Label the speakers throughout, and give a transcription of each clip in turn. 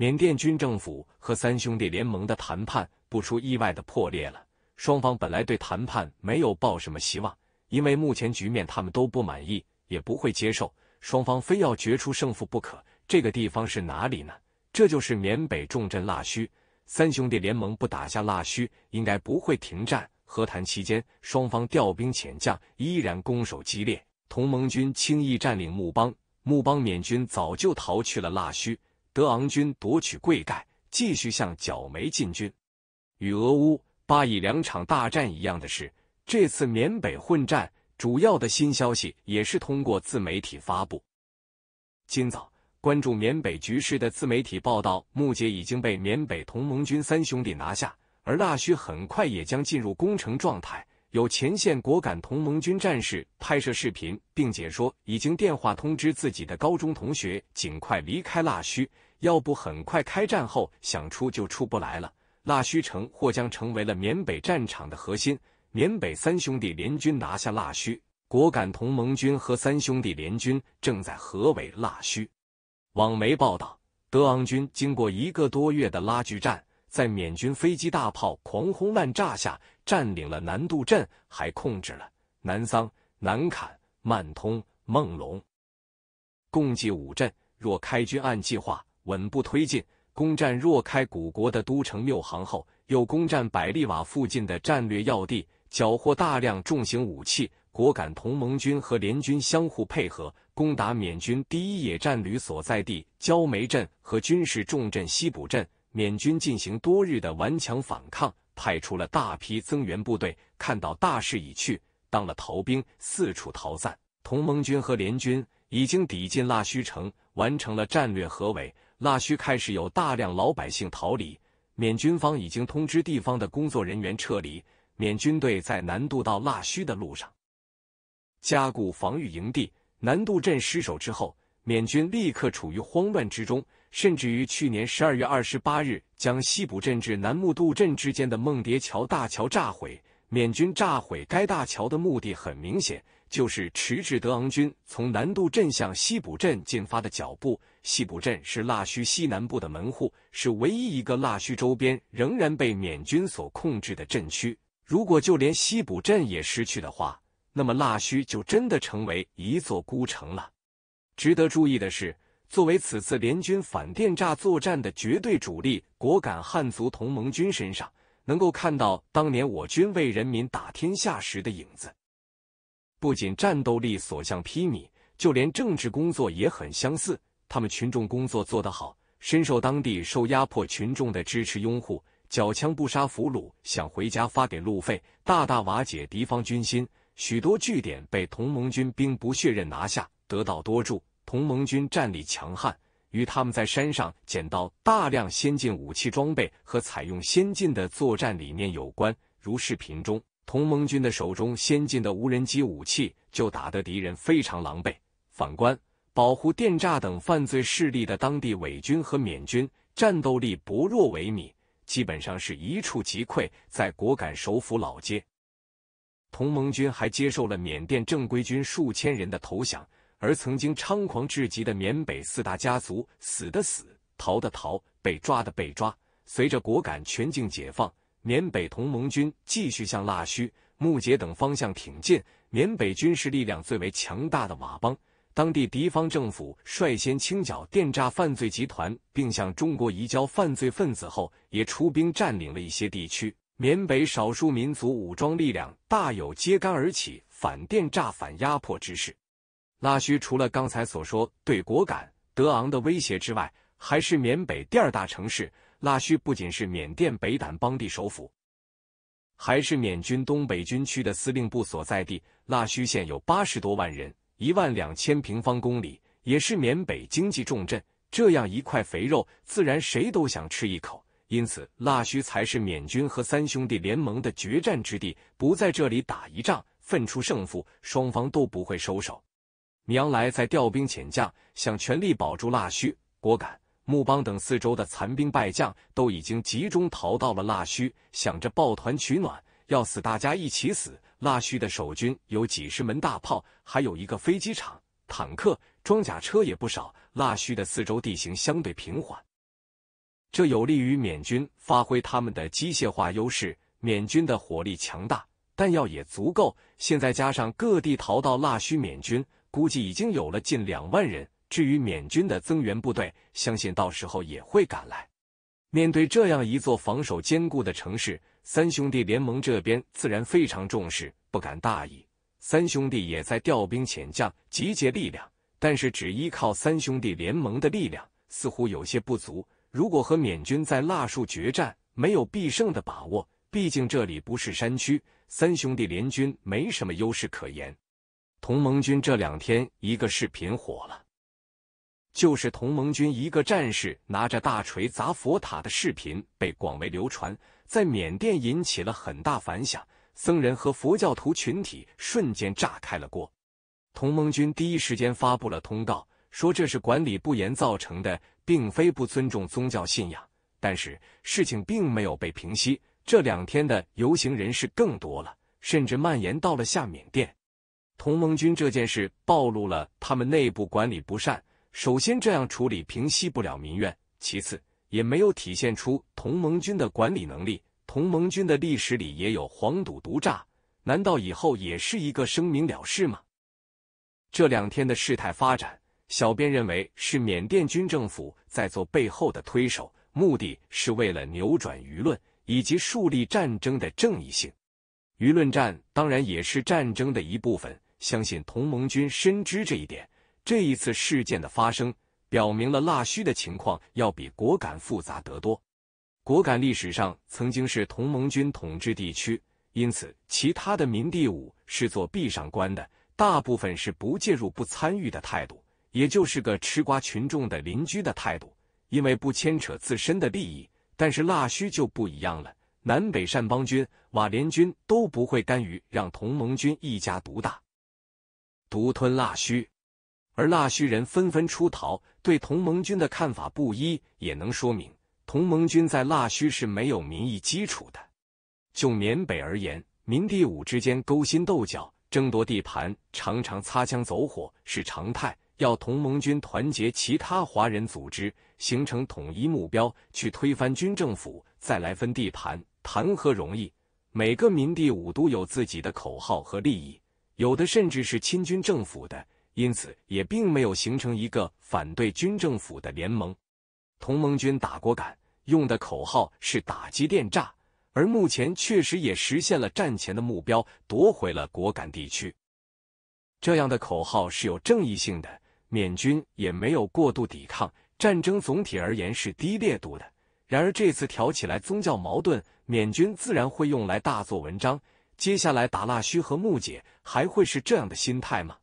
Speaker 1: 缅甸军政府和三兄弟联盟的谈判不出意外的破裂了。双方本来对谈判没有抱什么希望，因为目前局面他们都不满意，也不会接受。双方非要决出胜负不可。这个地方是哪里呢？这就是缅北重镇腊戌。三兄弟联盟不打下腊戌，应该不会停战。和谈期间，双方调兵遣将，依然攻守激烈。同盟军轻易占领木邦，木邦缅军早就逃去了腊戌。德昂军夺取贵盖，继续向角梅进军。与俄乌、巴以两场大战一样的是，这次缅北混战主要的新消息也是通过自媒体发布。今早关注缅北局势的自媒体报道，木杰已经被缅北同盟军三兄弟拿下，而腊戌很快也将进入攻城状态。有前线果敢同盟军战士拍摄视频，并解说已经电话通知自己的高中同学尽快离开腊戌。要不很快开战后想出就出不来了。腊戌城或将成为了缅北战场的核心。缅北三兄弟联军拿下腊戌，果敢同盟军和三兄弟联军正在合围腊戌。网媒报道，德昂军经过一个多月的拉锯战，在缅军飞机大炮狂轰滥炸下，占领了南渡镇，还控制了南桑、南坎、曼通、孟龙，共计五镇。若开军按计划。稳步推进，攻占若开古国的都城六行后，又攻占百利瓦附近的战略要地，缴获大量重型武器。果敢同盟军和联军相互配合，攻打缅军第一野战旅所在地焦梅镇和军事重镇西浦镇。缅军进行多日的顽强反抗，派出了大批增援部队。看到大势已去，当了逃兵，四处逃散。同盟军和联军已经抵近腊戌城，完成了战略合围。腊戌开始有大量老百姓逃离，缅军方已经通知地方的工作人员撤离。缅军队在南渡到腊戌的路上加固防御营地。南渡镇失守之后，缅军立刻处于慌乱之中，甚至于去年十二月二十八日将西浦镇至南木渡镇之间的梦蝶桥大桥炸毁。缅军炸毁该大桥的目的很明显，就是迟滞德昂军从南渡镇向西普镇进发的脚步。西普镇是腊戌西南部的门户，是唯一一个腊戌周边仍然被缅军所控制的镇区。如果就连西普镇也失去的话，那么腊戌就真的成为一座孤城了。值得注意的是，作为此次联军反电诈作战的绝对主力，果敢汉族同盟军身上。能够看到当年我军为人民打天下时的影子，不仅战斗力所向披靡，就连政治工作也很相似。他们群众工作做得好，深受当地受压迫群众的支持拥护。缴枪不杀俘虏，想回家发给路费，大大瓦解敌方军心。许多据点被同盟军兵不血刃拿下，得到多助，同盟军战力强悍。与他们在山上捡到大量先进武器装备和采用先进的作战理念有关，如视频中同盟军的手中先进的无人机武器就打得敌人非常狼狈。反观保护电诈等犯罪势力的当地伪军和缅军，战斗力薄弱萎靡，基本上是一触即溃。在果敢首府老街，同盟军还接受了缅甸正规军数千人的投降。而曾经猖狂至极的缅北四大家族，死的死，逃的逃，被抓的被抓。随着果敢全境解放，缅北同盟军继续向腊戌、木杰等方向挺进。缅北军事力量最为强大的佤邦，当地敌方政府率先清剿电诈犯罪集团，并向中国移交犯罪分子后，也出兵占领了一些地区。缅北少数民族武装力量大有揭竿而起、反电诈、反压迫之势。拉戌除了刚才所说对果敢德昂的威胁之外，还是缅北第二大城市。拉戌不仅是缅甸北掸邦地首府，还是缅军东北军区的司令部所在地。腊戌县有八十多万人，一万两千平方公里，也是缅北经济重镇。这样一块肥肉，自然谁都想吃一口。因此，腊戌才是缅军和三兄弟联盟的决战之地。不在这里打一仗，分出胜负，双方都不会收手。娘来在调兵遣将，想全力保住腊戌、果敢、木邦等四周的残兵败将都已经集中逃到了腊戌，想着抱团取暖，要死大家一起死。腊戌的守军有几十门大炮，还有一个飞机场，坦克、装甲车也不少。腊戌的四周地形相对平缓，这有利于缅军发挥他们的机械化优势。缅军的火力强大，弹药也足够。现在加上各地逃到腊戌缅军。估计已经有了近两万人。至于缅军的增援部队，相信到时候也会赶来。面对这样一座防守坚固的城市，三兄弟联盟这边自然非常重视，不敢大意。三兄弟也在调兵遣将，集结力量。但是只依靠三兄弟联盟的力量，似乎有些不足。如果和缅军在腊树决战，没有必胜的把握。毕竟这里不是山区，三兄弟联军没什么优势可言。同盟军这两天一个视频火了，就是同盟军一个战士拿着大锤砸佛塔的视频被广为流传，在缅甸引起了很大反响，僧人和佛教徒群体瞬间炸开了锅。同盟军第一时间发布了通告，说这是管理不严造成的，并非不尊重宗教信仰。但是事情并没有被平息，这两天的游行人士更多了，甚至蔓延到了下缅甸。同盟军这件事暴露了他们内部管理不善。首先，这样处理平息不了民怨；其次，也没有体现出同盟军的管理能力。同盟军的历史里也有黄赌毒诈，难道以后也是一个声明了事吗？这两天的事态发展，小编认为是缅甸军政府在做背后的推手，目的是为了扭转舆论以及树立战争的正义性。舆论战当然也是战争的一部分。相信同盟军深知这一点。这一次事件的发生，表明了腊戌的情况要比果敢复杂得多。果敢历史上曾经是同盟军统治地区，因此其他的民地武是做壁上观的，大部分是不介入、不参与的态度，也就是个吃瓜群众的邻居的态度，因为不牵扯自身的利益。但是腊戌就不一样了，南北善邦军、瓦联军都不会甘于让同盟军一家独大。独吞腊须，而腊须人纷纷出逃，对同盟军的看法不一，也能说明同盟军在腊须是没有民意基础的。就缅北而言，民地武之间勾心斗角，争夺地盘，常常擦枪走火是常态。要同盟军团结其他华人组织，形成统一目标，去推翻军政府，再来分地盘，谈何容易？每个民地武都有自己的口号和利益。有的甚至是亲军政府的，因此也并没有形成一个反对军政府的联盟。同盟军打果敢用的口号是“打击电诈”，而目前确实也实现了战前的目标，夺回了果敢地区。这样的口号是有正义性的，缅军也没有过度抵抗。战争总体而言是低烈度的。然而这次挑起来宗教矛盾，缅军自然会用来大做文章。接下来打腊戌和木姐还会是这样的心态吗？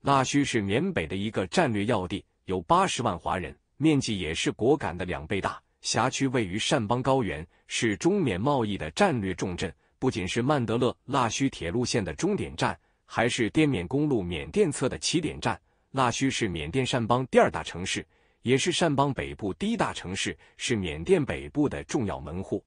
Speaker 1: 腊戌是缅北的一个战略要地，有八十万华人，面积也是果敢的两倍大，辖区位于善邦高原，是中缅贸易的战略重镇，不仅是曼德勒腊戌铁路线的终点站，还是滇缅公路缅甸侧的起点站。腊戌是缅甸善邦第二大城市，也是善邦北部第一大城市，是缅甸北部的重要门户。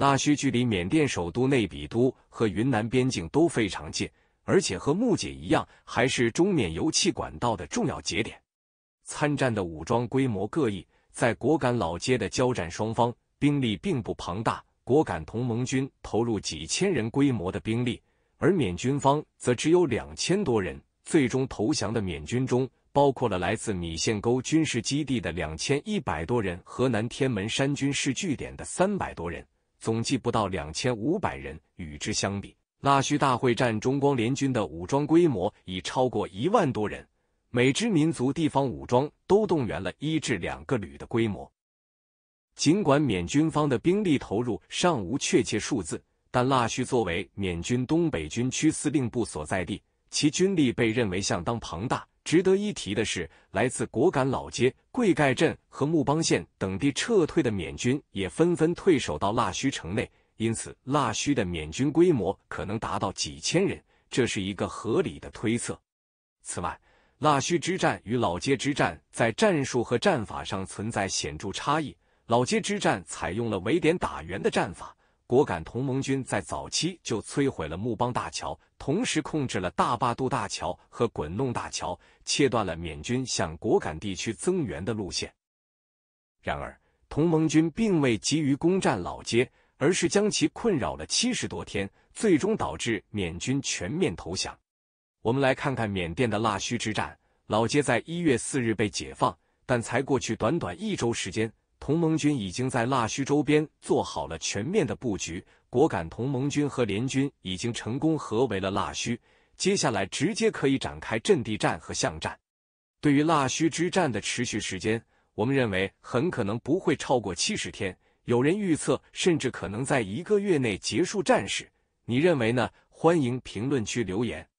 Speaker 1: 拉戌距离缅甸首都内比都和云南边境都非常近，而且和木姐一样，还是中缅油气管道的重要节点。参战的武装规模各异，在果敢老街的交战双方兵力并不庞大，果敢同盟军投入几千人规模的兵力，而缅军方则只有两千多人。最终投降的缅军中，包括了来自米线沟军事基地的两千一百多人，河南天门山军事据点的三百多人。总计不到两千五百人。与之相比，腊戌大会战中，光联军的武装规模已超过一万多人，每支民族地方武装都动员了一至两个旅的规模。尽管缅军方的兵力投入尚无确切数字，但腊戌作为缅军东北军区司令部所在地，其军力被认为相当庞大。值得一提的是，来自果敢老街、贵盖镇和木邦县等地撤退的缅军也纷纷退守到腊戌城内，因此腊戌的缅军规模可能达到几千人，这是一个合理的推测。此外，腊戌之战与老街之战在战术和战法上存在显著差异。老街之战采用了围点打援的战法。果敢同盟军在早期就摧毁了木邦大桥，同时控制了大坝渡大桥和滚弄大桥，切断了缅军向果敢地区增援的路线。然而，同盟军并未急于攻占老街，而是将其困扰了七十多天，最终导致缅军全面投降。我们来看看缅甸的腊戌之战，老街在一月四日被解放，但才过去短短一周时间。同盟军已经在腊戌周边做好了全面的布局，果敢同盟军和联军已经成功合围了腊戌，接下来直接可以展开阵地战和巷战。对于腊戌之战的持续时间，我们认为很可能不会超过七十天，有人预测甚至可能在一个月内结束战事。你认为呢？欢迎评论区留言。